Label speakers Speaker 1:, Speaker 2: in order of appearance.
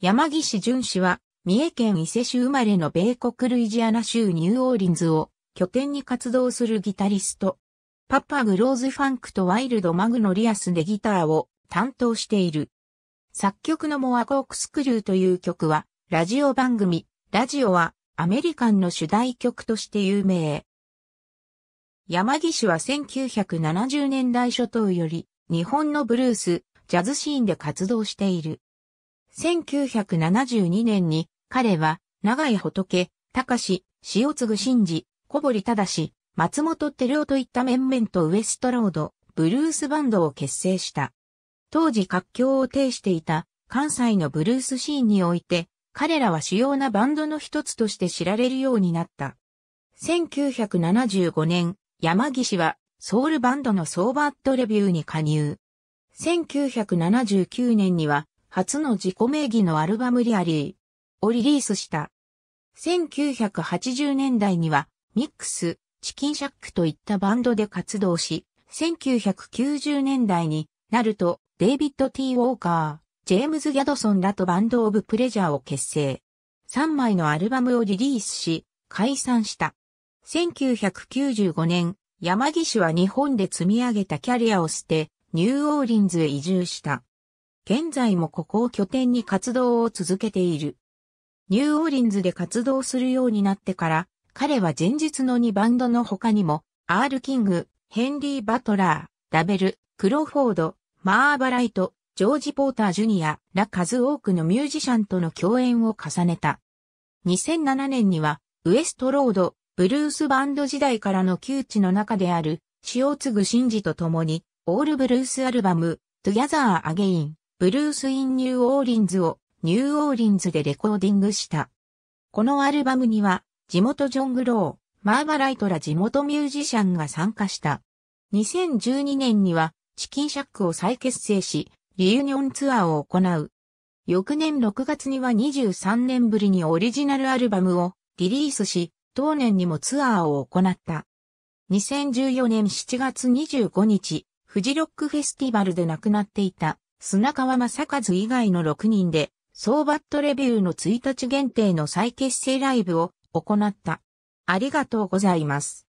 Speaker 1: 山岸淳氏は、三重県伊勢市生まれの米国ルイジアナ州ニューオーリンズを拠点に活動するギタリスト。パパグローズファンクとワイルドマグノリアスでギターを担当している。作曲のモアコークスクリューという曲は、ラジオ番組、ラジオはアメリカンの主題曲として有名。山岸は1970年代初頭より日本のブルース、ジャズシーンで活動している。1972年に彼は長井仏、高志、塩継真治、小堀忠、松本照夫といった面々とウエストロード、ブルースバンドを結成した。当時活況を呈していた関西のブルースシーンにおいて、彼らは主要なバンドの一つとして知られるようになった。1975年、山岸はソウルバンドのソーバッドレビューに加入。1979年には初の自己名義のアルバムリアリーをリリースした。1980年代には、ミックス、チキンシャックといったバンドで活動し、1990年代になると、デイビッド・ T・ ウォーカー、ジェームズ・ギャドソンらとバンド・オブ・プレジャーを結成。3枚のアルバムをリリースし、解散した。1995年、山岸は日本で積み上げたキャリアを捨て、ニューオーリンズへ移住した。現在もここを拠点に活動を続けている。ニューオーリンズで活動するようになってから、彼は前日の2バンドの他にも、アール・キング、ヘンリー・バトラー、ラベル、クロフォード、マーバライト、ジョージ・ポーター・ジュニアら数多くのミュージシャンとの共演を重ねた。2007年には、ウエストロード、ブルースバンド時代からの窮地の中である、塩継ぐ真治と共に、オールブルースアルバム、トゥギャザー・アゲイン、ブルース・イン・ニューオーリンズをニューオーリンズでレコーディングした。このアルバムには、地元ジョン・グロー、マーバライトら地元ミュージシャンが参加した。2012年には、チキンシャックを再結成し、リユニオンツアーを行う。翌年6月には23年ぶりにオリジナルアルバムをリリースし、当年にもツアーを行った。2014年7月25日、フジロックフェスティバルで亡くなっていた砂川正和以外の6人で、総バットレビューの1日限定の再結成ライブを行った。ありがとうございます。